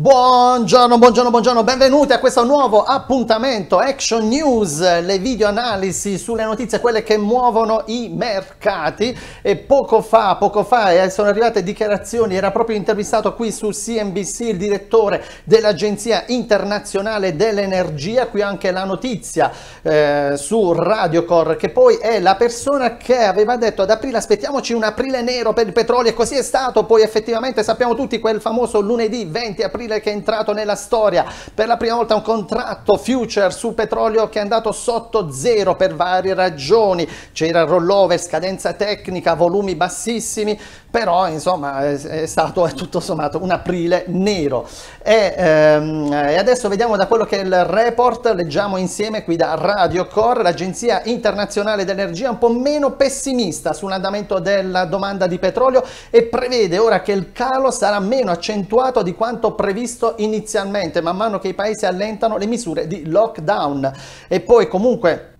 Buongiorno, buongiorno, buongiorno, benvenuti a questo nuovo appuntamento Action News, le video analisi sulle notizie, quelle che muovono i mercati e poco fa, poco fa eh, sono arrivate dichiarazioni, era proprio intervistato qui su CNBC il direttore dell'Agenzia Internazionale dell'Energia, qui anche la notizia eh, su Radiocor che poi è la persona che aveva detto ad aprile aspettiamoci un aprile nero per il petrolio e così è stato, poi effettivamente sappiamo tutti quel famoso lunedì 20 aprile aprile che è entrato nella storia. Per la prima volta un contratto future su petrolio che è andato sotto zero per varie ragioni. C'era rollover, scadenza tecnica, volumi bassissimi, però insomma è stato è tutto sommato un aprile nero. E, ehm, e, adesso vediamo da quello che è il report, leggiamo insieme qui da Radio Core, l'Agenzia Internazionale dell'Energia un po' meno pessimista sull'andamento della domanda di petrolio e prevede ora che il calo sarà meno accentuato di quanto previsto previsto inizialmente, man mano che i paesi allentano le misure di lockdown. E poi comunque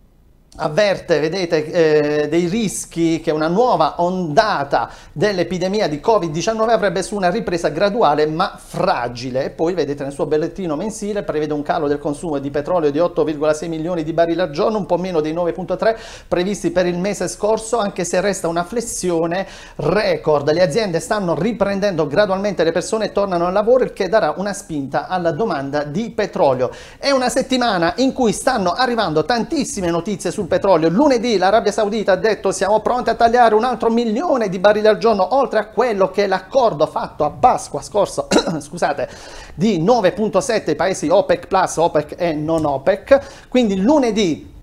avverte, vedete, eh, dei rischi che una nuova ondata dell'epidemia di Covid-19 avrebbe su una ripresa graduale ma fragile. E poi, vedete, nel suo bellettino mensile prevede un calo del consumo di petrolio di 8,6 milioni di barili al giorno, un po' meno dei 9,3 previsti per il mese scorso, anche se resta una flessione record. Le aziende stanno riprendendo gradualmente le persone e tornano al lavoro, il che darà una spinta alla domanda di petrolio. È una settimana in cui stanno arrivando tantissime notizie sul petrolio. Lunedì l'Arabia Saudita ha detto siamo pronti a tagliare un altro milione di barili al giorno, oltre a quello che l'accordo fatto a Pasqua scorso, scusate, di 9.7 paesi OPEC Plus, OPEC e non OPEC. Quindi lunedì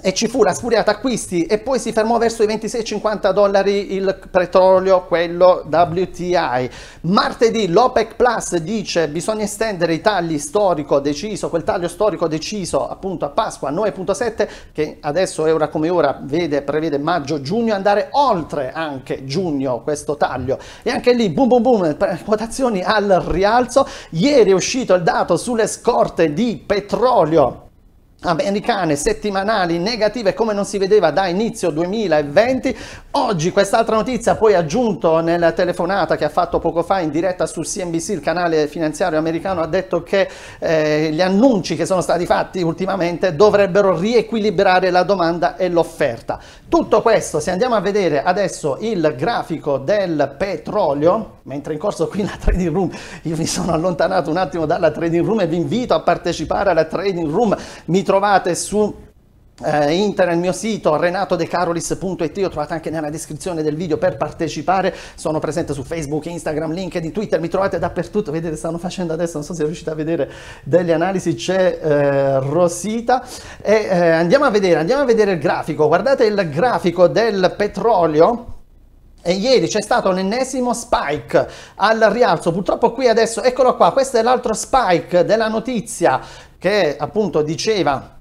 e ci fu la spuriata acquisti e poi si fermò verso i 26,50 dollari il petrolio, quello WTI. Martedì l'OPEC Plus dice bisogna estendere i tagli storico deciso, quel taglio storico deciso appunto a Pasqua 9.7 che adesso è ora come ora vede, prevede maggio-giugno andare oltre anche giugno questo taglio e anche lì boom boom boom quotazioni al rialzo. Ieri è uscito il dato sulle scorte di petrolio americane settimanali negative come non si vedeva da inizio 2020. Oggi quest'altra notizia poi aggiunto nella telefonata che ha fatto poco fa in diretta su CNBC, il canale finanziario americano, ha detto che eh, gli annunci che sono stati fatti ultimamente dovrebbero riequilibrare la domanda e l'offerta. Tutto questo, se andiamo a vedere adesso il grafico del petrolio, mentre in corso qui la trading room, io mi sono allontanato un attimo dalla trading room e vi invito a partecipare alla trading room. Mi trovate su eh, internet, il mio sito renatodecarolis.it, lo trovate anche nella descrizione del video per partecipare, sono presente su Facebook, Instagram, LinkedIn, Twitter, mi trovate dappertutto, vedete stanno facendo adesso, non so se riuscite a vedere delle analisi, c'è eh, Rosita e eh, andiamo a vedere, andiamo a vedere il grafico, guardate il grafico del petrolio e ieri c'è stato l'ennesimo spike al rialzo, purtroppo qui adesso, eccolo qua, questo è l'altro spike della notizia che appunto diceva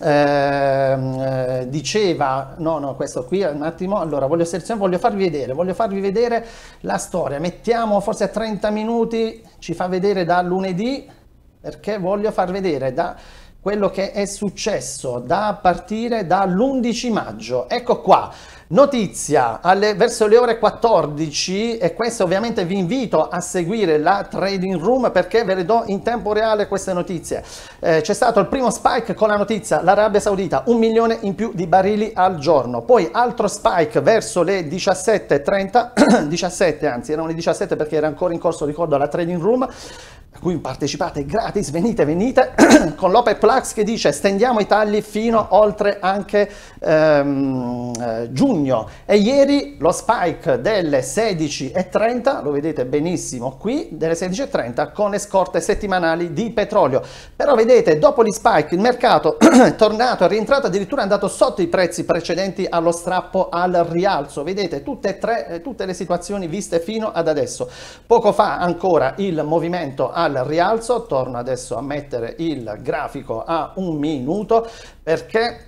ehm, eh, diceva no no questo qui un attimo allora voglio selezionare cioè, voglio farvi vedere voglio farvi vedere la storia mettiamo forse a 30 minuti ci fa vedere da lunedì perché voglio far vedere da quello che è successo da partire dall'11 maggio. Ecco qua, notizia alle, verso le ore 14 e questo ovviamente vi invito a seguire la trading room perché ve le do in tempo reale queste notizie. Eh, c'è stato il primo spike con la notizia, l'Arabia Saudita, un milione in più di barili al giorno, poi altro spike verso le 17.30, 17 anzi erano le 17 perché era ancora in corso, ricordo, la trading room, a cui partecipate gratis, venite, venite, con l'OPEC Plus che dice stendiamo i tagli fino oltre anche ehm, eh, giugno. E ieri lo spike delle 16.30, lo vedete benissimo qui, delle 16.30 con le scorte settimanali di petrolio. Però vedete, dopo gli spike il mercato è tornato, è rientrato, addirittura è andato sotto i prezzi precedenti allo strappo al rialzo. Vedete tutte e tre, eh, tutte le situazioni viste fino ad adesso. Poco fa ancora il movimento ha al rialzo, torno adesso a mettere il grafico a un minuto perché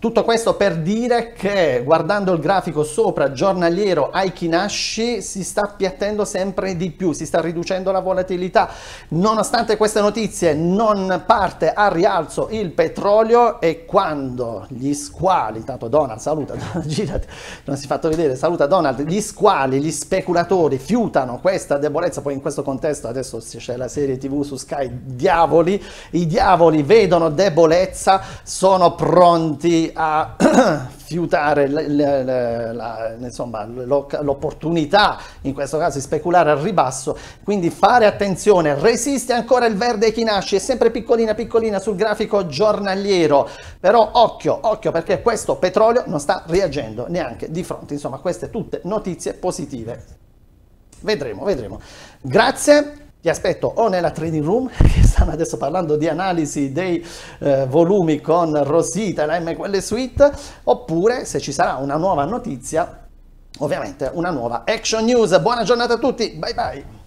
tutto questo per dire che guardando il grafico sopra giornaliero ai Kinashi si sta appiattendo sempre di più, si sta riducendo la volatilità. Nonostante queste notizie non parte a rialzo il petrolio e quando gli squali, tanto Donald saluta, girati, non si è fatto vedere, saluta Donald, gli squali, gli speculatori fiutano questa debolezza, poi in questo contesto adesso c'è la serie tv su Sky Diavoli, i diavoli vedono debolezza, sono pronti a fiutare l'opportunità, in questo caso di speculare al ribasso, quindi fare attenzione, resiste ancora il verde chi nasce, è sempre piccolina piccolina sul grafico giornaliero, però occhio, occhio perché questo petrolio non sta reagendo neanche di fronte, insomma queste tutte notizie positive. Vedremo, vedremo. Grazie vi aspetto o nella trading room che stanno adesso parlando di analisi dei eh, volumi con Rosita, la MQL Suite, oppure se ci sarà una nuova notizia, ovviamente una nuova action news. Buona giornata a tutti, bye bye!